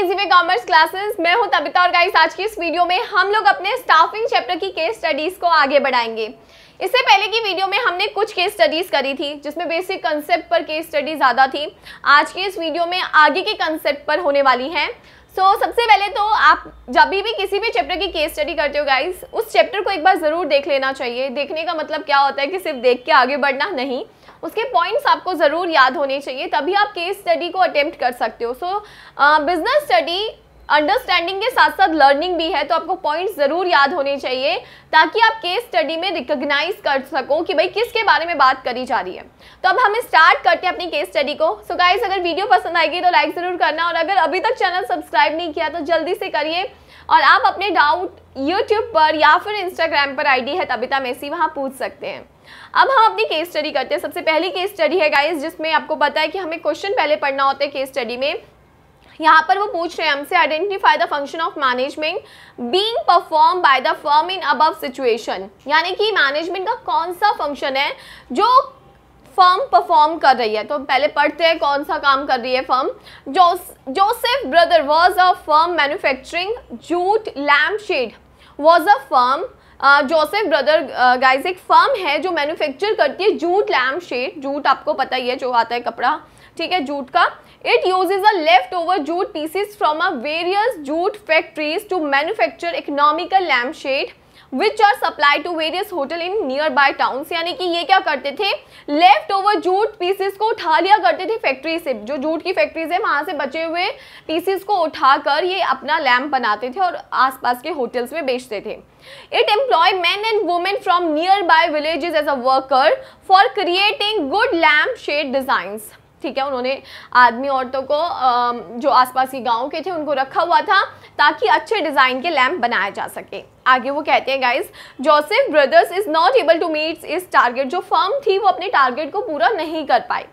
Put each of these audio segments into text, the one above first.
Easy way commerce classes मैं हूं तबिता और गाइस आज की इस वीडियो में हम लोग अपने स्टाफिंग चैप्टर की केस स्टडीज को आगे बढ़ाएंगे इससे पहले की वीडियो में हमने कुछ केस स्टडीज करी थी जिसमें बेसिक कंसेप्ट पर केस स्टडी ज़्यादा थी आज के इस वीडियो में आगे के कंसेप्ट पर होने वाली है सो so, सबसे पहले तो आप जब भी किसी भी चैप्टर की केस स्टडी करते हो गाइज उस चैप्टर को एक बार ज़रूर देख लेना चाहिए देखने का मतलब क्या होता है कि सिर्फ देख के आगे बढ़ना नहीं उसके पॉइंट्स आपको ज़रूर याद होने चाहिए तभी आप केस स्टडी को अटेम्प्ट कर सकते हो सो बिजनेस स्टडी अंडरस्टैंडिंग के साथ साथ लर्निंग भी है तो आपको पॉइंट्स ज़रूर याद होने चाहिए ताकि आप केस स्टडी में रिकग्नाइज कर सको कि भाई किसके बारे में बात करी जा रही है तो अब हम स्टार्ट करते हैं अपनी केस स्टडी को सो so गाइस अगर वीडियो पसंद आएगी तो लाइक ज़रूर करना और अगर अभी तक चैनल सब्सक्राइब नहीं किया तो जल्दी से करिए और आप अपने डाउट यूट्यूब पर या फिर इंस्टाग्राम पर डी है तबिता मेसी तो वहाँ पूछ सकते हैं अब हम अपनी केस स्टडी करते हैं सबसे पहली केस स्टडी है गाइज जिसमें आपको पता है कि हमें क्वेश्चन पहले पढ़ना होता है केस स्टडी में यहाँ पर वो पूछ रहे हैं हमसे identify the function of management being perform by the firm in above situation यानी कि मैनेजमेंट का कौन सा फंक्शन है जो फर्म परफॉर्म कर रही है तो पहले पढ़ते हैं कौन सा काम कर रही है firm Joseph brother was a firm manufacturing jute lamp shade was a firm Joseph brother guys एक फर्म है जो मैन्युफैक्चर करती है जूट लैम्प शेड जूट आपको पता ही है जो आता है कपड़ा ठीक है जूट का it uses a left over jute pieces from a various jute factories to manufacture economical lamp shade which are supply to various hotel in nearby town यानी कि ये क्या करते थे लेफ्ट ओवर जूट पीसेस को उठा लिया करते थे फैक्ट्री से जो जूट की फैक्ट्रीज है वहाँ से बचे हुए पीसेस को उठाकर ये अपना लैम्प बनाते थे और आसपास के होटल्स में बेचते थे it employ man and women from nearby village as a worker for creating good lamp shade designs ठीक है उन्होंने आदमी औरतों को जो आसपास के गांव के थे उनको रखा हुआ था ताकि अच्छे डिज़ाइन के लैम्प बनाया जा सके आगे वो कहते हैं guys Joseph brothers is not able to meet इस टारगेट जो फर्म थी वो अपने टारगेट को पूरा नहीं कर पाई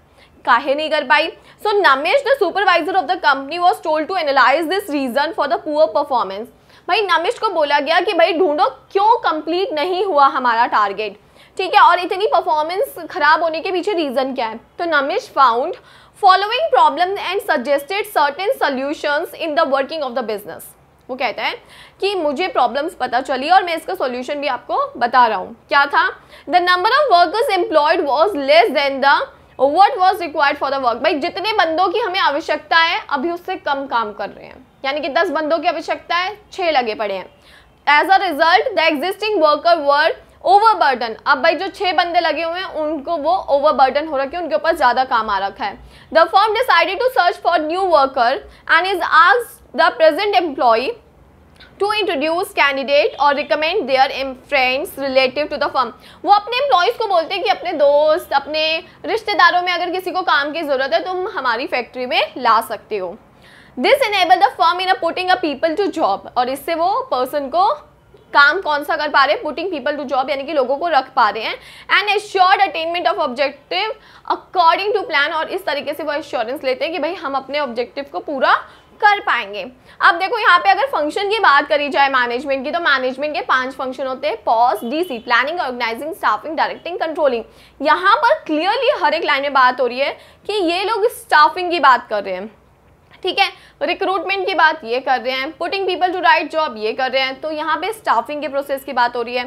काहे नहीं कर पाई so Namesh the supervisor of the company was told to analyse this reason for the poor performance भाई नमेश को बोला गया कि भाई ढूंढो क्यों कंप्लीट नहीं हुआ हमारा टारगेट ठीक है और इतनी परफॉर्मेंस खराब होने के पीछे रीज़न क्या है तो Namish found following problem and suggested certain solutions in the working of the business वो कहता है कि मुझे प्रॉब्लम्स पता चली और मैं इसका सॉल्यूशन भी आपको बता रहा हूँ क्या था the number of workers employed was less than the what was required for the work भाई जितने बंदों की हमें आवश्यकता है अभी उससे कम काम कर रहे हैं यानी कि दस बंदों की आवश्यकता है छः लगे पड़े हैं as a result the existing worker work overburden अब भाई जो छह बंदे लगे हुए हैं उनको वो ओवरबर्डन हो रखे उनके ऊपर ज़्यादा काम आ रखा है the form decided to search for new worker and इज आज the present employee to introduce candidate और recommend their friends relative to the firm वो अपने एम्प्लॉयज़ को बोलते हैं कि अपने दोस्त अपने रिश्तेदारों में अगर किसी को काम की ज़रूरत है तुम हमारी फैक्ट्री में ला सकते हो this enable the firm in a putting a people to job और इससे वो पर्सन को काम कौन सा कर पा रहे हैं पुटिंग पीपल टू जॉब यानी कि लोगों को रख पा रहे हैं and assured attainment of objective according to plan और इस तरीके से वो एश्योरेंस लेते हैं कि भाई हम अपने ऑब्जेक्टिव को पूरा कर पाएंगे अब देखो यहाँ पे अगर फंक्शन की बात करी जाए मैनेजमेंट की तो मैनेजमेंट के पांच फंक्शन होते हैं POSDC planning organising staffing directing controlling यहाँ पर क्लियरली हर एक लाइन में बात हो रही है कि ये लोग स्टाफिंग की बात कर रहे हैं ठीक है रिक्रूटमेंट की बात ये कर रहे हैं putting people to right job ये कर रहे हैं तो यहाँ पे स्टाफिंग के प्रोसेस की बात हो रही है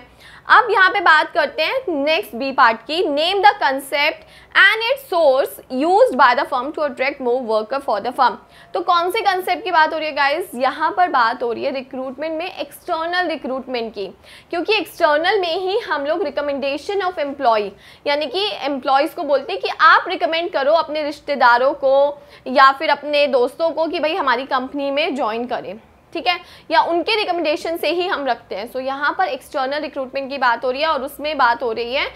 अब यहाँ पे बात करते हैं नेक्स्ट बी पार्ट की name the concept and it source use by the firm to attract more worker for the firm तो कौन से कंसेप्ट की बात हो रही है गाइज यहाँ पर बात हो रही है रिक्रूटमेंट में एक्सटर्नल रिक्रूटमेंट की क्योंकि एक्सटर्नल में ही हम लोग रिकमेंडेशन ऑफ एम्प्लॉय यानी कि एम्प्लॉयज़ को बोलते हैं कि आप रिकमेंड करो अपने रिश्तेदारों को या फिर अपने दोस्तों दोस्तों को कि भाई हमारी कंपनी में ज्वाइन करें ठीक है या उनके रिकमेंडेशन से ही हम रखते हैं सो so, यहाँ पर एक्सटर्नल रिक्रूटमेंट की बात हो रही है और उसमें बात हो रही है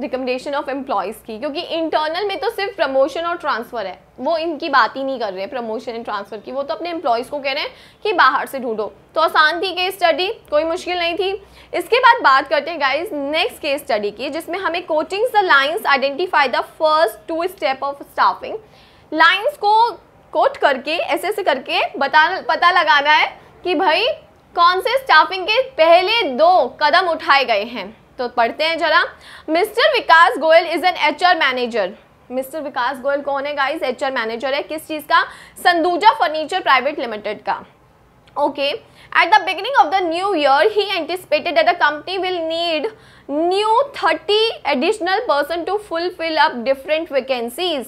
रिकमेंडेशन ऑफ एम्प्लॉयज़ की क्योंकि इंटरनल में तो सिर्फ प्रमोशन और ट्रांसफ़र है वो इनकी बात ही नहीं कर रहे प्रमोशन एंड ट्रांसफ़र की वो तो अपने एम्प्लॉयज़ को कह रहे हैं कि बाहर से ढूंढो तो आसान थी केस स्टडी कोई मुश्किल नहीं थी इसके बाद बात करते हैं गाइज नेक्स्ट केस स्टडी की जिसमें हमें quoting the lines identify the first two step of staffing lines को कोट करके ऐसे ऐसे करके बता पता लगाना है कि भाई कौन से स्टाफिंग के पहले दो कदम उठाए गए हैं तो पढ़ते हैं जरा mister Vikas Goyal is an HR manager mister Vikas Goyal कौन है गाइस एचआर मैनेजर है किस चीज़ का संदूजा फर्नीचर प्राइवेट लिमिटेड का okay at the beginning of the new year he anticipated that the company will need new thirty additional person to fulfil up different vacancies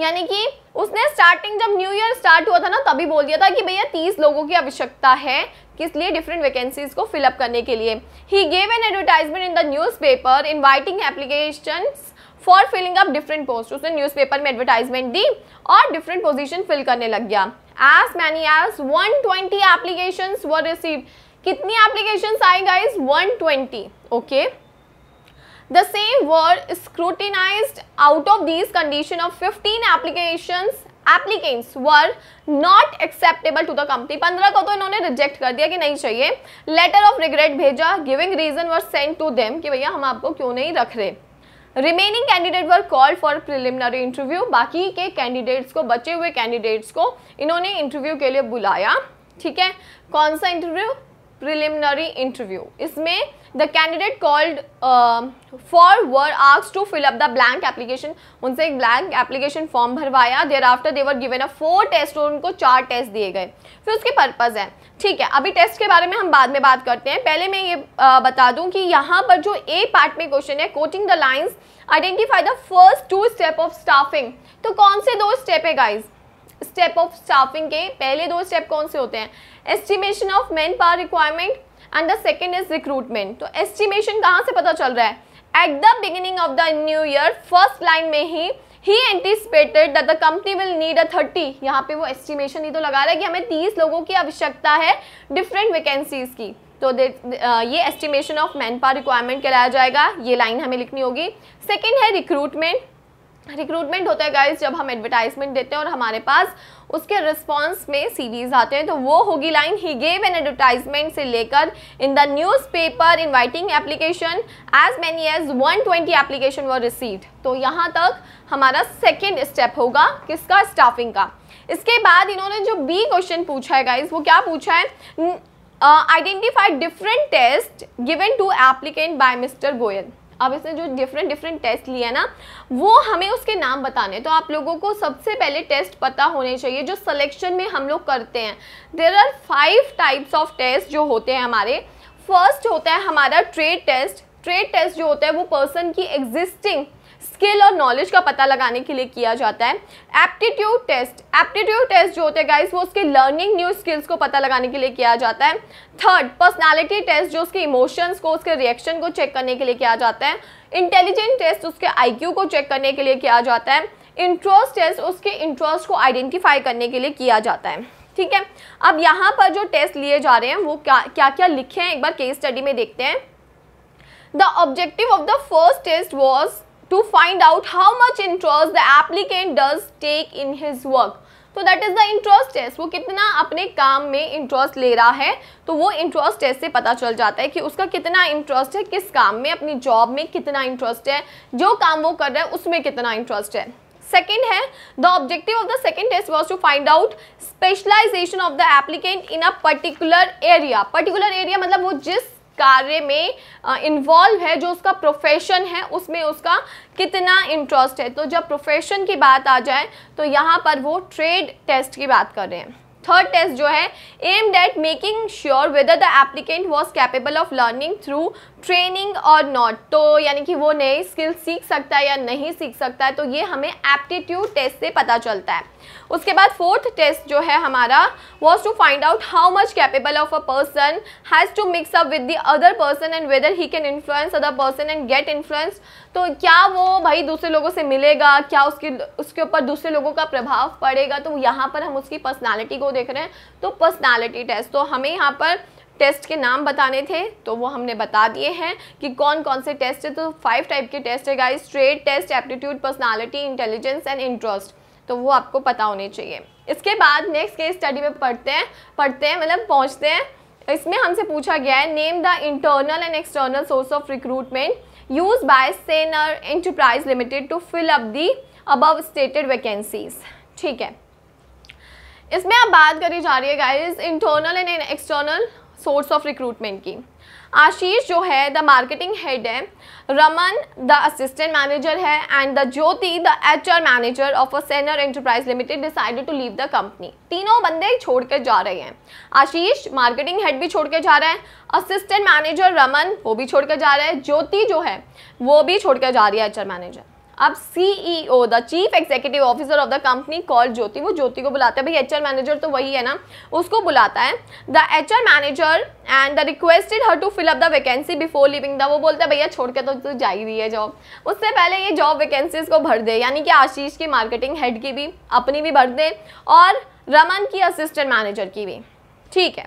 यानी कि उसने स्टार्टिंग जब new year start हुआ था ना तभी बोल दिया था कि भैया तीस लोगों की आवश्यकता है किस लिए डिफरेंट वैकेंसीज को फिलअप करने के लिए he gave an advertisement in the newspaper inviting application for filling up different post उसने न्यूज़पेपर में एडवर्टाइजमेंट दी और डिफरेंट पोजीशन फिल करने लग गया as many as one twenty application were receive कितनी एप्लीकेशन आई guys twenty okay okay? The same were scrutinized out of these condition of 15 applications applicants were not acceptable to the company पंद्रह को तो इन्होंने रिजेक्ट कर दिया कि नहीं चाहिए लेटर ऑफ रिग्रेट भेजा giving reason were send to them कि भैया हम आपको क्यों नहीं रख रहे remaining candidate were call for preliminary interview बाकी के कैंडिडेट्स को बचे हुए कैंडिडेट्स को इन्होंने इंटरव्यू के लिए बुलाया ठीक है कौन सा इंटरव्यू प्रिलिमिनरी इंटरव्यू इसमें the candidate called for were ask to fill up the blank application उनसे एक ब्लैंक एप्लीकेशन फॉर्म भरवाया thereafter they were given a four test और उनको चार टेस्ट दिए गए फिर उसके पर्पज़ हैं ठीक है अभी टेस्ट के बारे में हम बाद में बात करते हैं पहले मैं ये uh, बता दूं कि यहाँ पर जो ए पार्ट में क्वेश्चन है quoting the lines identify the first two step of staffing तो कौन से दो स्टेप है गाइज स्टेप ऑफ स्टाफिंग के पहले दो स्टेप कौन से होते हैं estimation of manpower requirement and the second is recruitment तो एस्टिमेशन कहाँ से पता चल रहा है at the beginning of the new year first line में ही he anticipated that the company will need a thirty यहाँ पे वो एस्टिमेशन ही तो लगा रहा है कि हमें तीस लोगों की आवश्यकता है डिफरेंट वैकेंसीज की तो दे, ये estimation of manpower requirement कहलाया जाएगा ये लाइन हमें लिखनी होगी सेकेंड है रिक्रूटमेंट रिक्रूटमेंट होता है गाइज जब हम एडवर्टाइजमेंट देते हैं और हमारे पास उसके रिस्पॉन्स में सीवीज आते हैं तो वो होगी line he gave an advertisement से लेकर in the newspaper inviting application as many as 120 twenty application were received तो यहाँ तक हमारा सेकेंड स्टेप होगा किसका स्टाफिंग का इसके बाद इन्होंने जो बी क्वेश्चन पूछा है गाइज वो क्या पूछा है identify different test given to applicant by mister Goyal अब इसने जो डिफरेंट डिफरेंट टेस्ट लिए ना वो हमें उसके नाम बताने तो आप लोगों को सबसे पहले टेस्ट पता होने चाहिए जो सलेक्शन में हम लोग करते हैं there are five types of test जो होते हैं हमारे फर्स्ट होता है हमारा ट्रेड टेस्ट ट्रेड टेस्ट जो होता है वो पर्सन की एग्जिस्टिंग स्किल और नॉलेज का पता लगाने के लिए किया जाता है एप्टीट्यूड टेस्ट एप्टीट्यूड टेस्ट जो होते हैं गाइस वो उसके लर्निंग न्यू स्किल्स को पता लगाने के लिए किया जाता है थर्ड पर्सनालिटी टेस्ट जो उसके इमोशंस को उसके रिएक्शन को चेक करने के लिए किया जाता है इंटेलिजेंट टेस्ट उसके आई को चेक करने के लिए किया जाता है इंट्रोस्ट टेस्ट उसके इंट्रोस्ट को आइडेंटिफाई करने के लिए किया जाता है ठीक है अब यहाँ पर जो टेस्ट लिए जा रहे हैं वो क्या क्या क्या लिखे हैं एक बार केस स्टडी में देखते हैं the objective of the first test was to find out how much interest the applicant does take in his work तो that is the interest test वो कितना अपने काम में इंटरेस्ट ले रहा है तो वो इंटरेस्ट टेस्ट से पता चल जाता है कि उसका कितना इंटरेस्ट है किस काम में अपनी जॉब में कितना इंटरेस्ट है जो काम वो कर रहा है उसमें कितना इंटरेस्ट है सेकेंड है the objective of the second test was to find out specialisation of the applicant in a particular area particular area मतलब वो जिस कार्य में इन्वॉल्व है जो उसका प्रोफेशन है उसमें उसका कितना इंटरेस्ट है तो जब प्रोफेशन की बात आ जाए तो यहाँ पर वो ट्रेड टेस्ट की बात कर रहे हैं थर्ड टेस्ट जो है aimed at making sure whether the applicant was capable of learning through training और नॉट तो यानी कि वो नए स्किल सीख सकता है या नहीं सीख सकता है तो ये हमें एप्टीट्यूड टेस्ट से पता चलता है उसके बाद फोर्थ टेस्ट जो है हमारा was to find out how much capable of a person has to mix up with the other person and whether he can influence other person and get influence तो क्या वो भाई दूसरे लोगों से मिलेगा क्या उसके उसके ऊपर दूसरे लोगों का प्रभाव पड़ेगा तो यहाँ पर हम उसकी पर्सनैलिटी को देख रहे हैं तो पर्सनालिटी टेस्ट तो हमें यहाँ पर टेस्ट के नाम बताने थे तो वो हमने बता दिए हैं कि कौन कौन से टेस्ट है तो फाइव टाइप के टेस्ट है guys straight test aptitude personality intelligence and interest तो वो आपको पता होने चाहिए इसके बाद नेक्स्ट केस स्टडी में पढ़ते हैं पढ़ते हैं मतलब पहुँचते हैं इसमें हमसे पूछा गया है name the internal and external source of recruitment use by सेनर enterprise limited to fill up the above stated vacancies ठीक है इसमें आप बात करी जा रही है guys internal and external source of recruitment की आशीष जो है द मार्केटिंग हेड है रमन द असिस्टेंट मैनेजर है and the Jyoti the R manager of a सेनर enterprise limited decided to leave the company तीनों बंदे छोड़ कर जा रहे हैं आशीष मार्केटिंग हेड भी छोड़ कर जा रहे हैं असिस्टेंट मैनेजर रमन वो भी छोड़ कर जा रहे हैं ज्योति जो है वो भी छोड़ कर जा रही है एच मैनेजर अब CEO the chief executive officer of the company call Jyoti वो ज्योति को बुलाता है भाई एचआर मैनेजर तो वही है ना उसको बुलाता है the HR manager and the requested her to fill up the vacancy before leaving the वो बोलता है भैया छोड़ के तो, तू जा ही रही है जॉब उससे पहले ये जॉब वैकेंसीज को भर दे यानी कि आशीष की मार्केटिंग हेड की भी अपनी भी भर दे और रमन की असिस्टेंट मैनेजर की भी ठीक है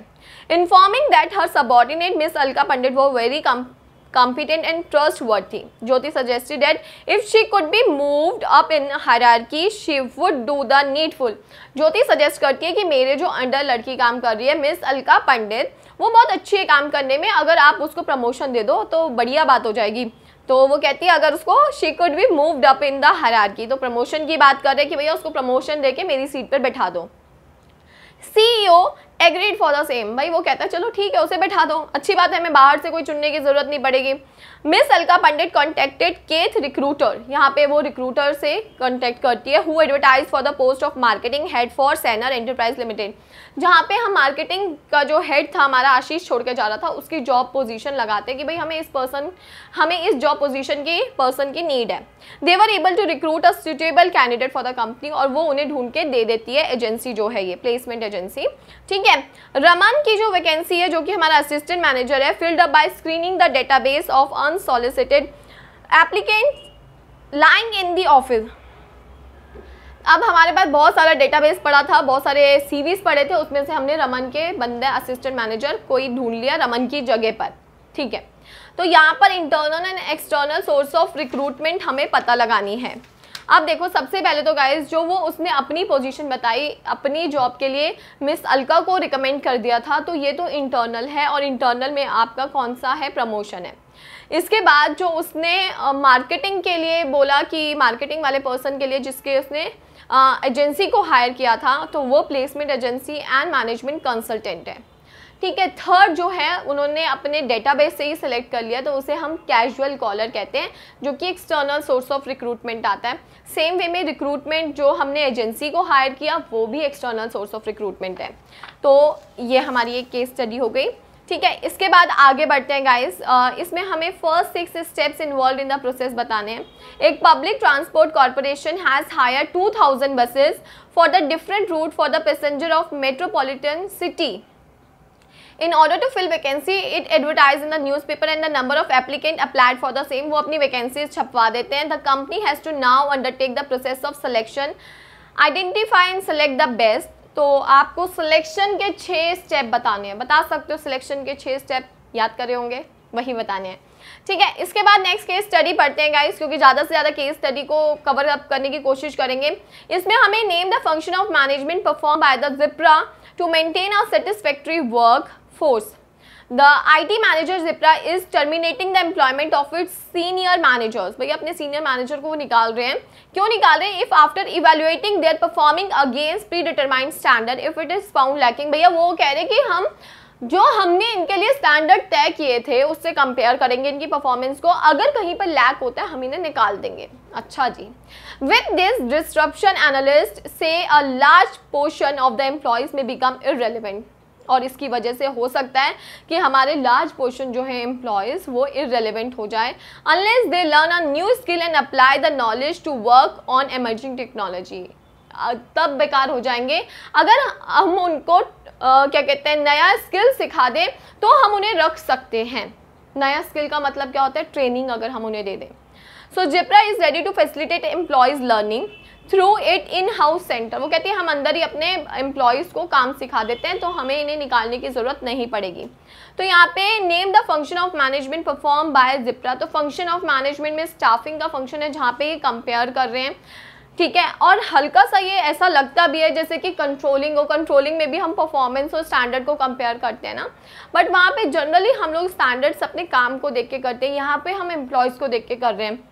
informing that her subordinate miss Alka Pandit वो वेरी कम competent and trustworthy. Jyoti suggested that if she could be moved up in hierarchy, she would do the needful. Jyoti suggest करती है कि मेरे जो अंडर लड़की काम कर रही है मिस अलका पंडित वो बहुत अच्छी है काम करने में अगर आप उसको प्रमोशन दे दो तो बढ़िया बात हो जाएगी तो वो कहती है अगर उसको she could be moved up in the hierarchy की तो प्रमोशन की बात कर रहे हैं कि भैया उसको प्रमोशन दे के मेरी सीट पर बैठा दो CEO agreed for the same भाई वो कहता है चलो ठीक है उसे बैठा दो अच्छी बात है हमें बाहर से कोई चुनने की ज़रूरत नहीं पड़ेगी मिस अलका पंडित कॉन्टेक्टेड केथ रिक्रूटर यहाँ पे वो रिक्रूटर से कॉन्टेक्ट करती है who advertise for the post of marketing head for सैनर एंटरप्राइज लिमिटेड जहाँ पे हम मार्केटिंग का जो हेड था हमारा आशीष छोड़ के जा रहा था उसकी जॉब पोजीशन लगाते कि भाई हमें इस पर्सन हमें इस जॉब पोजीशन की पर्सन की नीड है they were able to recruit a suitable candidate for the company और वो उन्हें ढूंढ के दे देती है एजेंसी जो है ये प्लेसमेंट एजेंसी ठीक है है रमन की जो वैकेंसी है जो कि हमारा असिस्टेंट मैनेजर है filled up by screening the database of unsolicited applicant lying in the office अब हमारे पास बहुत सारा डेटाबेस पड़ा था बहुत सारे सीवीज पड़े थे उसमें से हमने रमन के बंदे असिस्टेंट मैनेजर कोई ढूंढ लिया रमन की जगह पर ठीक है तो यहाँ पर internal and external source of recruitment हमें पता लगानी है अब देखो सबसे पहले तो गाइज जो वो उसने अपनी पोजीशन बताई अपनी जॉब के लिए मिस अलका को रिकमेंड कर दिया था तो ये तो इंटरनल है और इंटरनल में आपका कौन सा है प्रमोशन है इसके बाद जो उसने मार्केटिंग के लिए बोला कि मार्केटिंग वाले पर्सन के लिए जिसके उसने एजेंसी को हायर किया था तो वो placement agency and management consultant है ठीक है थर्ड जो है उन्होंने अपने डेटाबेस से ही सिलेक्ट कर लिया तो उसे हम कैजुअल कॉलर कहते हैं जो कि एक्सटर्नल सोर्स ऑफ रिक्रूटमेंट आता है सेम वे में रिक्रूटमेंट जो हमने एजेंसी को हायर किया वो भी एक्सटर्नल सोर्स ऑफ रिक्रूटमेंट है तो ये हमारी एक केस स्टडी हो गई ठीक है इसके बाद आगे बढ़ते हैं गाइस इसमें हमें first six steps involve in the process बताने हैं एक public transport corporation has hire 2000 buses for the different route for the passenger of metropolitan city in order to fill vacancy it advertise in the newspaper and the number of applicant applied for the same वो अपनी vacancies छपवा देते हैं the company has to now undertake the process of selection identify and select the best तो आपको selection के छः step बताने हैं बता सकते हो सिलेक्शन के छः स्टेप याद करे होंगे वही बताने हैं ठीक है इसके बाद नेक्स्ट केस स्टडी पढ़ते हैं गाइस क्योंकि ज़्यादा से ज़्यादा केस स्टडी को कवर अप करने की कोशिश करेंगे इसमें हमें name the function of management perform by the Zipra to maintain a satisfactory work force the I T manager Zipra is terminating the employment of its senior managers भैया अपने सीनियर मैनेजर को वो निकाल रहे हैं क्यों निकाल रहे हैं if after evaluating their performing against predetermined standard if it is found lacking भैया वो कह रहे हैं कि हम जो हमने इनके लिए स्टैंडर्ड तय किए थे उससे कंपेयर करेंगे इनकी परफॉर्मेंस को अगर कहीं पर लैक होता है हम इन्हें निकाल देंगे अच्छा जी with this disruption analyst say a large portion of the employees may become irrelevant और इसकी वजह से हो सकता है कि हमारे लार्ज पोर्शन जो है एम्प्लॉयज़ वो इरेलीवेंट हो जाए unless they learn a new skill and apply the knowledge to work on emerging technology तब बेकार हो जाएंगे अगर हम उनको आ, क्या कहते हैं नया स्किल सिखा दें तो हम उन्हें रख सकते हैं नया स्किल का मतलब क्या होता है ट्रेनिंग अगर हम उन्हें दे दें so Zipra is ready to facilitate employees learning through it in house centre वो कहती है हम अंदर ही अपने एम्प्लॉयज़ को काम सिखा देते हैं तो हमें इन्हें निकालने की ज़रूरत नहीं पड़ेगी तो यहाँ पे name the function of management perform by Zipra तो फंक्शन ऑफ मैनेजमेंट में स्टाफिंग का फंक्शन है जहाँ पे ये कंपेयर कर रहे हैं ठीक है और हल्का सा ये ऐसा लगता भी है जैसे कि कंट्रोलिंग हो कंट्रोलिंग में भी हम परफॉर्मेंस और स्टैंडर्ड को कंपेयर करते हैं ना बट वहाँ पे जनरली हम लोग स्टैंडर्ड्स अपने काम को देख के करते हैं यहाँ पे हम एम्प्लॉयज़ को देख के कर रहे हैं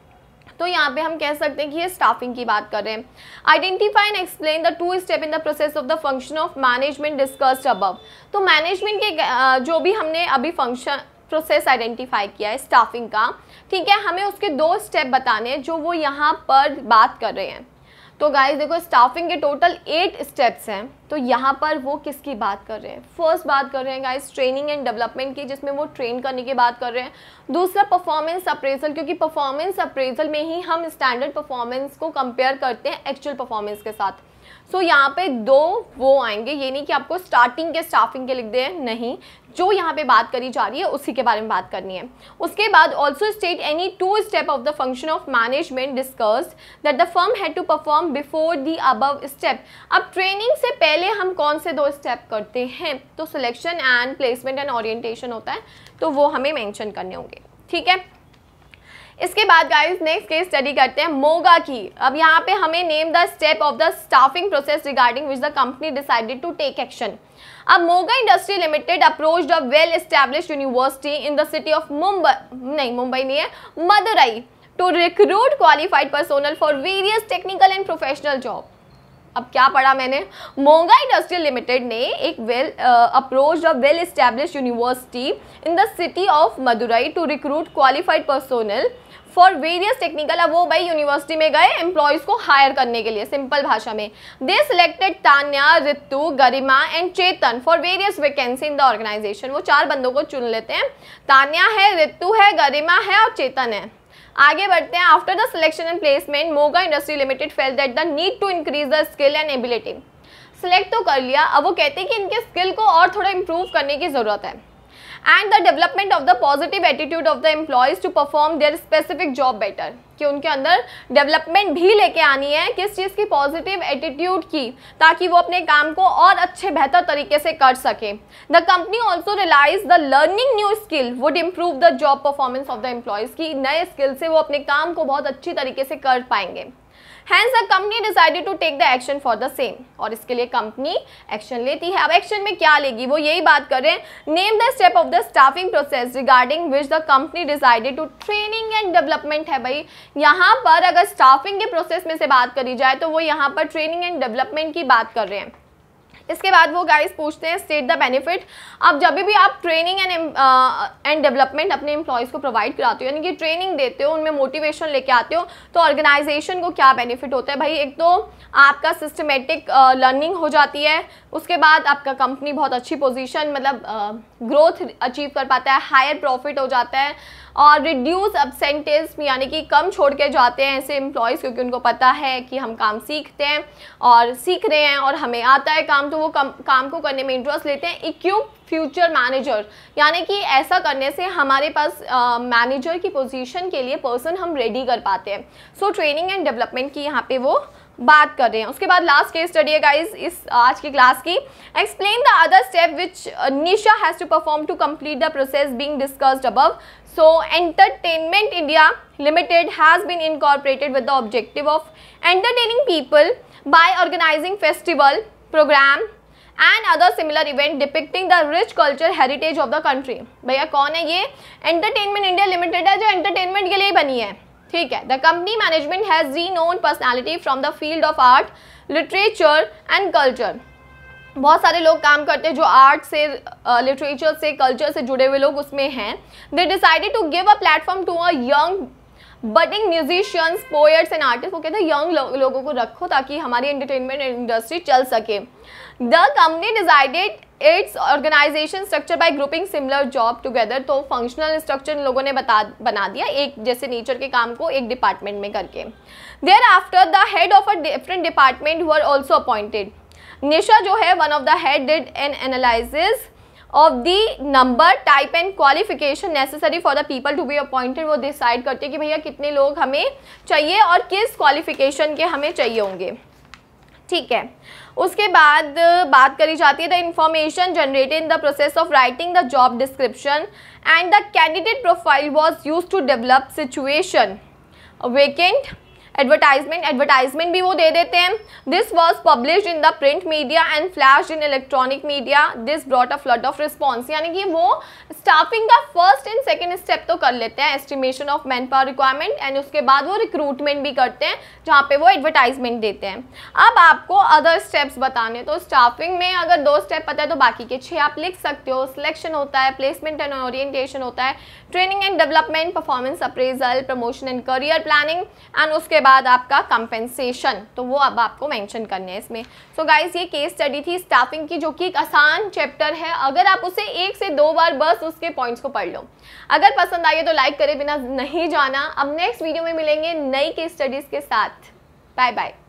तो यहाँ पे हम कह सकते हैं कि ये स्टाफिंग की बात कर रहे हैं identify and explain the two step in the process of the function of management discussed above तो मैनेजमेंट के जो भी हमने अभी फंक्शन प्रोसेस आइडेंटिफाई किया है स्टाफिंग का ठीक है हमें उसके दो स्टेप बताने हैं जो वो यहाँ पर बात कर रहे हैं तो गाइस देखो स्टाफिंग के टोटल एट स्टेप्स हैं तो यहाँ पर वो किसकी बात कर रहे हैं फर्स्ट बात कर रहे हैं गाइस ट्रेनिंग एंड डेवलपमेंट की जिसमें वो ट्रेन करने की बात कर रहे हैं दूसरा परफॉर्मेंस अप्रेजल क्योंकि परफॉर्मेंस अप्रेजल में ही हम स्टैंडर्ड परफॉर्मेंस को कंपेयर करते हैं एक्चुअल परफॉर्मेंस के साथ सो so, यहाँ पे दो वो आएंगे ये नहीं कि आपको स्टार्टिंग के स्टाफिंग के लिख दें नहीं जो यहाँ पे बात करी जा रही है उसी के बारे में बात करनी है उसके बाद also state any two step of the function of management discuss that the firm had to perform before the above step अब ट्रेनिंग से पहले हम कौन से दो स्टेप करते हैं तो selection and placement and orientation होता है तो वो हमें मैंशन करने होंगे ठीक है इसके बाद गाइस नेक्स्ट केस स्टडी करते हैं मोगा की अब यहाँ पे हमें name the step of the staffing process regarding which the company decided to take action अब Moga industry limited approach a well establish university in the city of Mumbai नहीं मुंबई नहीं है Madurai to recruit qualified personnel for various technical and professional job अब क्या पढ़ा मैंने Moga industrial limited ने एक well approach a well establish university in the city of Madurai to recruit qualified personnel for various technical अब वो भाई यूनिवर्सिटी में गए एम्प्लॉयज को हायर करने के लिए सिंपल भाषा में they selected Tanya Ritu Garima and Chetan for various vacancy in the organisation वो चार बंदों को चुन लेते हैं तान्या है रितु है गरिमा है और चेतन है आगे बढ़ते हैं after the selection and placement Moga industry limited fell that the need to increase the skill and ability select तो कर लिया अब वो कहते हैं कि इनके स्किल को और थोड़ा इम्प्रूव करने की ज़रूरत है and the development of the positive attitude of the employees to perform their specific job better कि उनके अंदर डेवलपमेंट भी लेके आनी है किस चीज़ की पॉजिटिव एटीट्यूड की ताकि वो अपने काम को और अच्छे बेहतर तरीके से कर सकें the company also realise the learning new skill would improve the job performance of the employees की नए स्किल से वो अपने काम को बहुत अच्छी तरीके से कर पाएंगे hence the company decided to take the action for the same और इसके लिए कंपनी एक्शन लेती है अब एक्शन में क्या लेगी वो यही बात कर रहे हैं name the step of the staffing process regarding which the company decided to training and development है भाई यहाँ पर अगर स्टाफिंग के प्रोसेस में से बात करी जाए तो वो यहाँ पर ट्रेनिंग एंड डेवलपमेंट की बात कर रहे हैं इसके बाद वो गाइस पूछते हैं स्टेट द बेनिफिट अब जब भी आप ट्रेनिंग एंड एंड डेवलपमेंट अपने एम्प्लॉयज़ को प्रोवाइड कराते हो यानी कि ट्रेनिंग देते हो उनमें मोटिवेशन लेके आते हो तो ऑर्गेनाइजेशन को क्या बेनिफिट होता है भाई एक तो आपका सिस्टमेटिक लर्निंग uh, हो जाती है उसके बाद आपका कंपनी बहुत अच्छी पोजिशन मतलब ग्रोथ uh, अचीव कर पाता है हायर प्रॉफिट हो जाता है और रिड्यूस एबसेंटेज यानी कि कम छोड़ के जाते हैं ऐसे एम्प्लॉयज़ क्योंकि उनको पता है कि हम काम सीखते हैं और सीख रहे हैं और हमें आता है काम तो वो कम, काम को करने में इंटरेस्ट लेते हैं इक्यूब फ्यूचर मैनेजर यानी कि ऐसा करने से हमारे पास मैनेजर uh, की पोजीशन के लिए पर्सन हम रेडी कर पाते हैं सो ट्रेनिंग एंड डेवलपमेंट की यहाँ पे वो बात कर रहे हैं उसके बाद लास्ट केस स्टडी है गाइस इस आज की क्लास की explain the other step which Nisha has to perform to complete the process being discussed above so entertainment India limited has been incorporated with the objective of entertaining people by organising festival programme and other similar event depicting the rich culture heritage of the country भैया कौन है ये entertainment India limited है जो entertainment के लिए बनी है ठीक है the company management has renowned personality from the field of art literature and culture बहुत सारे लोग काम करते हैं जो आर्ट से लिटरेचर से कल्चर से जुड़े हुए लोग उसमें हैं they decided to give a platform to a young budding musicians poets and artist वो कहते हैं यंग लो, लोगों को रखो ताकि हमारी एंटरटेनमेंट इंडस्ट्री चल सके the company decided its organisation structure by grouping similar job together तो फंक्शनल स्ट्रक्चर लोगों ने बता बना दिया एक जैसे नेचर के काम को एक डिपार्टमेंट में करके thereafter the head of a different department हुआ ऑल्सो अपॉइंटेड निशा जो है one of the head did an analysis of the number type and qualification necessary for the people to be appointed वो decide करते हैं कि भैया कितने लोग हमें चाहिए और किस क्वालिफिकेशन के हमें चाहिए होंगे ठीक है उसके बाद बात करी जाती है the information generated in the process of writing the job description and the candidate profile was use to develop situation vacant advertisement advertisement भी वो दे देते हैं this was publish in the print media and flash in electronic media this brought a flood of response यानी कि वो staffing का first and second step तो कर लेते हैं estimation of manpower requirement एंड उसके बाद वो रिक्रूटमेंट भी करते हैं जहाँ पे वो एडवर्टाइजमेंट देते हैं अब आपको अदर स्टेप्स बताने तो स्टाफिंग में अगर दो स्टेप पता है तो बाकी के छः आप लिख सकते हो सिलेक्शन होता है प्लेसमेंट एंड ओरिएंटेशन होता है training and development performance appraisal promotion and career planning and उसके बाद आपका कंपेंसेशन तो वो अब आपको मेंशन करने हैं इसमें सो so गाइस ये केस स्टडी थी स्टाफिंग की जो कि एक आसान चैप्टर है अगर आप उसे एक से दो बार बस उसके पॉइंट्स को पढ़ लो अगर पसंद आइए तो लाइक करे बिना नहीं जाना अब नेक्स्ट वीडियो में मिलेंगे नई केस स्टडीज़ के साथ बाय बाय